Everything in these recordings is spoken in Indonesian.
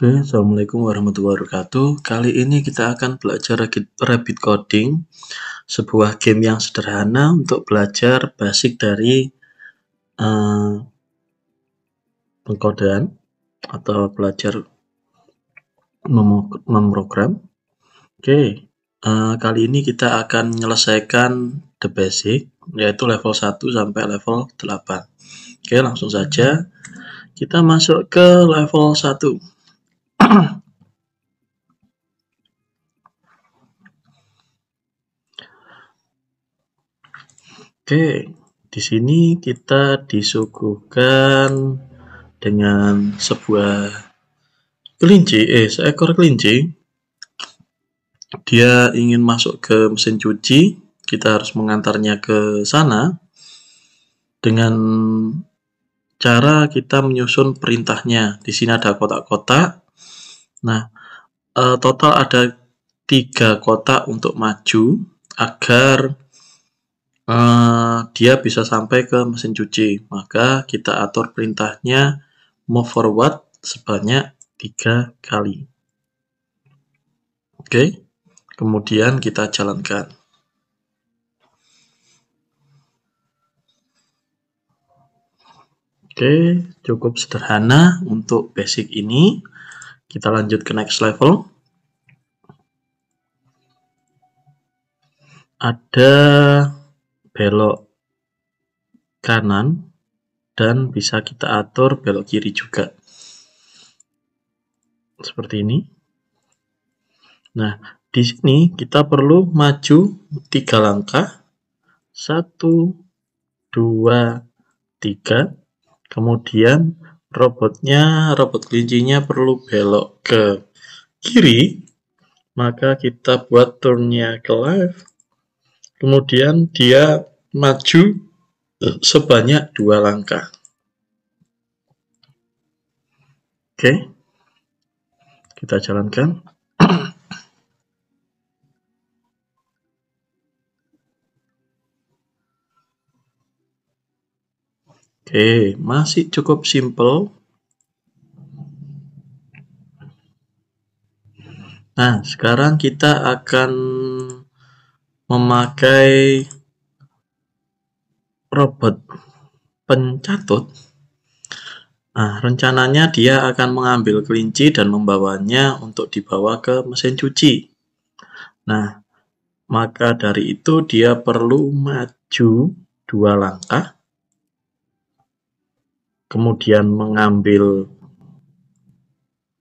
Oke, Assalamualaikum warahmatullahi wabarakatuh. Kali ini kita akan belajar rapid Coding, sebuah game yang sederhana untuk belajar basic dari uh, pengkodean atau belajar mem memprogram. Oke, uh, kali ini kita akan menyelesaikan the basic, yaitu level 1 sampai level 8. Oke, langsung saja kita masuk ke level 1. Oke, di sini kita disuguhkan dengan sebuah kelinci, eh seekor kelinci. Dia ingin masuk ke mesin cuci, kita harus mengantarnya ke sana dengan cara kita menyusun perintahnya. Di sini ada kotak-kotak, Nah, uh, total ada tiga kotak untuk maju agar uh, dia bisa sampai ke mesin cuci. Maka kita atur perintahnya move forward sebanyak tiga kali. Oke, okay. kemudian kita jalankan. Oke, okay, cukup sederhana untuk basic ini. Kita lanjut ke next level. Ada belok kanan dan bisa kita atur belok kiri juga. Seperti ini. Nah, di sini kita perlu maju tiga langkah. Satu, dua, tiga. Kemudian robotnya, robot kelincinya perlu belok ke kiri, maka kita buat turnnya ke left. Kemudian dia maju eh, sebanyak dua langkah. Oke, kita jalankan. Oke, masih cukup simple. Nah, sekarang kita akan memakai robot pencatut. Nah, rencananya dia akan mengambil kelinci dan membawanya untuk dibawa ke mesin cuci. Nah, maka dari itu dia perlu maju dua langkah kemudian mengambil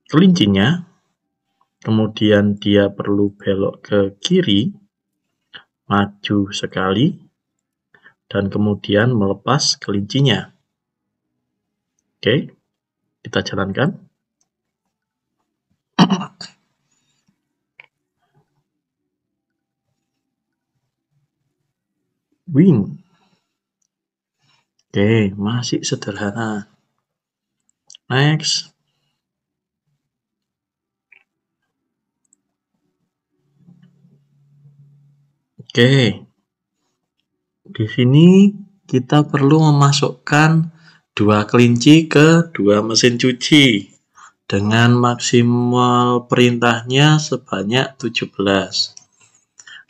kelincinya, kemudian dia perlu belok ke kiri, maju sekali, dan kemudian melepas kelincinya. Oke, kita jalankan. Wing. Oke, masih sederhana. Next. Oke. Di sini kita perlu memasukkan dua kelinci ke dua mesin cuci dengan maksimal perintahnya sebanyak 17.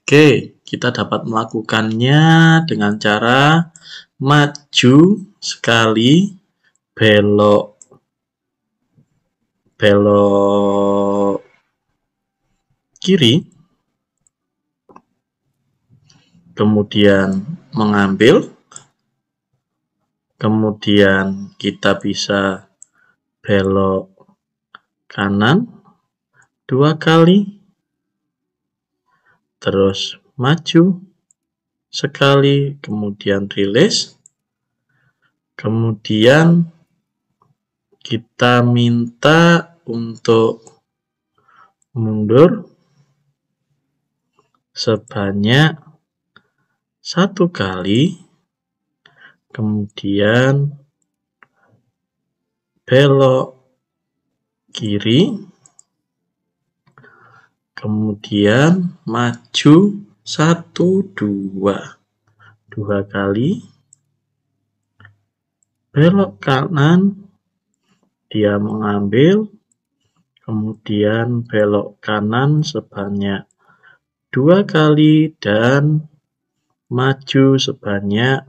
Oke, kita dapat melakukannya dengan cara maju sekali belok belok kiri kemudian mengambil kemudian kita bisa belok kanan dua kali terus maju sekali, kemudian rilis. Kemudian kita minta untuk mundur sebanyak satu kali, kemudian belok kiri, kemudian maju satu dua dua kali. Belok kanan, dia mengambil. Kemudian belok kanan sebanyak dua kali dan maju sebanyak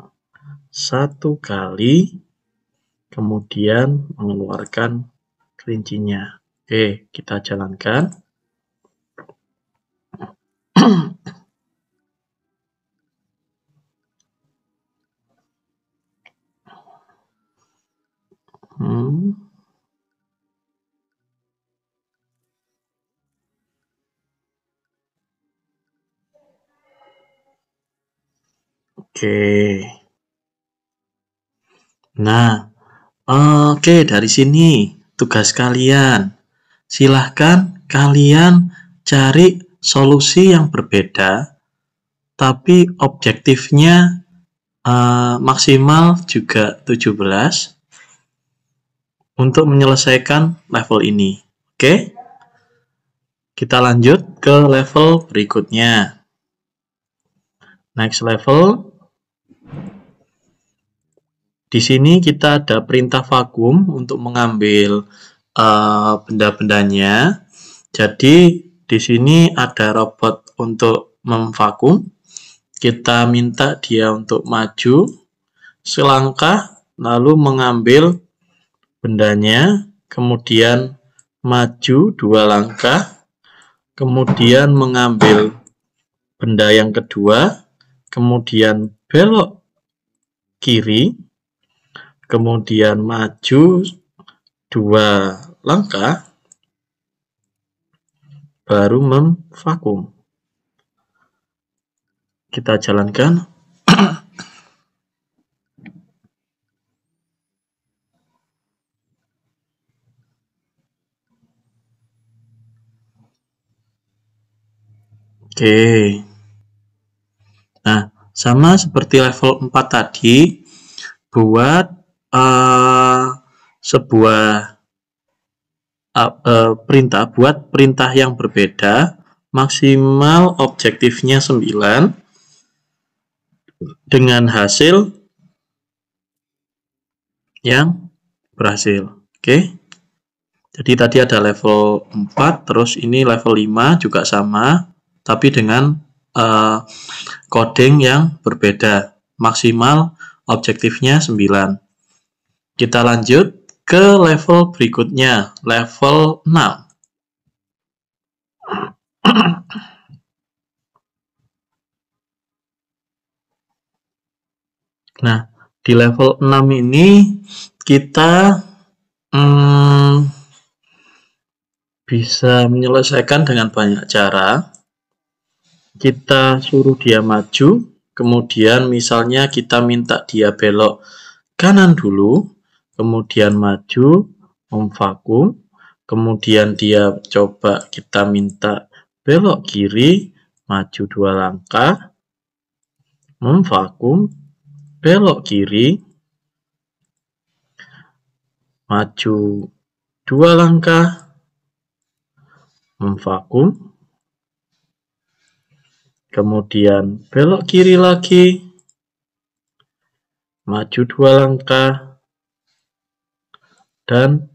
satu kali. Kemudian mengeluarkan kelincinya. Oke, kita jalankan. Oke. Okay. Nah, oke okay, dari sini tugas kalian. Silahkan kalian cari solusi yang berbeda, tapi objektifnya uh, maksimal juga 17 untuk menyelesaikan level ini. Oke? Kita lanjut ke level berikutnya. Next level. Di sini kita ada perintah vakum untuk mengambil uh, benda-bendanya. Jadi di sini ada robot untuk memvakum. Kita minta dia untuk maju selangkah lalu mengambil bendanya, kemudian maju dua langkah, kemudian mengambil benda yang kedua, kemudian belok kiri, kemudian maju dua langkah, baru memvakum. Kita jalankan Oke. Nah, sama seperti level 4 tadi, buat uh, sebuah uh, uh, perintah, buat perintah yang berbeda, maksimal objektifnya 9 dengan hasil yang berhasil. Oke. Jadi tadi ada level 4, terus ini level 5 juga sama tapi dengan uh, coding yang berbeda. Maksimal objektifnya 9. Kita lanjut ke level berikutnya, level 6. Nah, di level 6 ini kita hmm, bisa menyelesaikan dengan banyak cara kita suruh dia maju, kemudian misalnya kita minta dia belok kanan dulu, kemudian maju, memvakum, kemudian dia coba kita minta belok kiri, maju dua langkah, memvakum, belok kiri, maju dua langkah, memvakum, kemudian belok kiri lagi, maju dua langkah, dan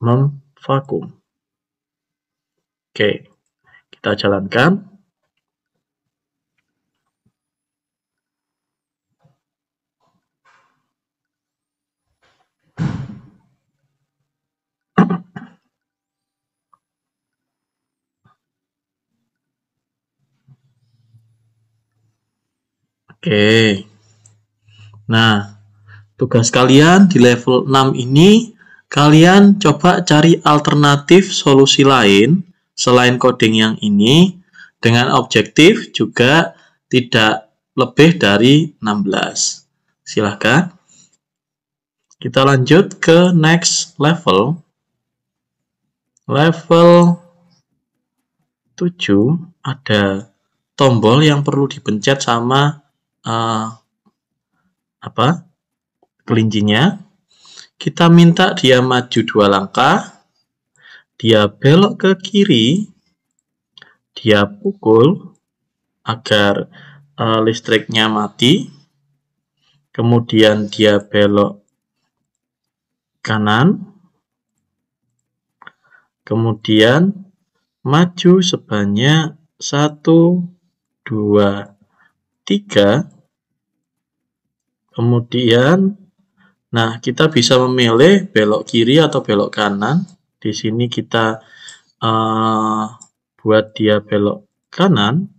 memvakum. Oke, kita jalankan. Oke. Nah, tugas kalian di level 6 ini, kalian coba cari alternatif solusi lain selain coding yang ini dengan objektif juga tidak lebih dari 16. Silahkan. Kita lanjut ke next level. Level 7 ada tombol yang perlu dipencet sama uh, apa kelincinya kita minta dia maju dua langkah dia belok ke kiri dia pukul agar uh, listriknya mati kemudian dia belok kanan kemudian maju sebanyak satu dua 3 kemudian nah kita bisa memilih belok kiri atau belok kanan di sini kita uh, buat dia belok kanan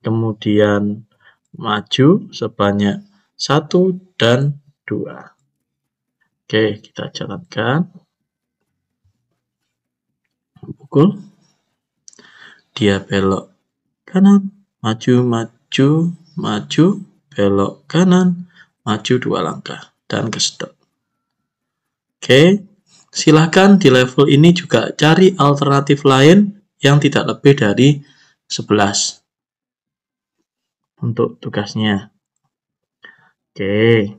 kemudian maju sebanyak satu dan dua oke kita jalankan pukul dia belok kanan maju maju maju, belok kanan, maju dua langkah, dan stop. Oke, silahkan di level ini juga cari alternatif lain yang tidak lebih dari 11 untuk tugasnya. Oke.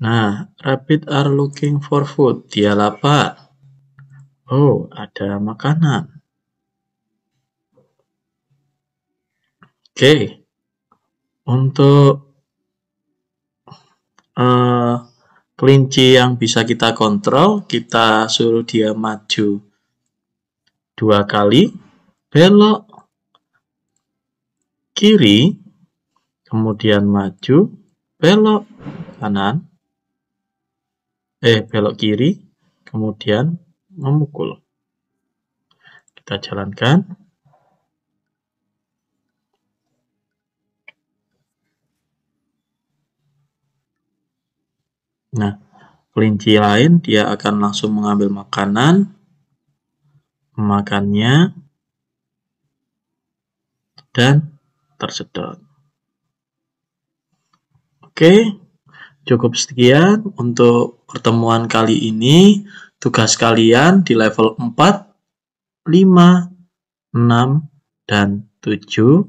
Nah, rabbit are looking for food. Dia lapar. Oh, ada makanan. Oke. Untuk uh, kelinci yang bisa kita kontrol, kita suruh dia maju dua kali, belok kiri, kemudian maju, belok kanan, eh belok kiri, kemudian memukul. Kita jalankan. Nah, kelinci lain dia akan langsung mengambil makanan, makannya, dan tersedot. Oke, cukup sekian untuk pertemuan kali ini. Tugas kalian di level 4, 5, 6, dan 7.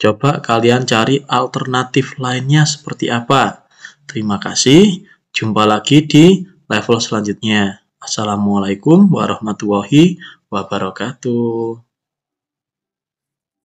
Coba kalian cari alternatif lainnya seperti apa. Terima kasih. Jumpa lagi di level selanjutnya. Assalamualaikum warahmatullahi wabarakatuh.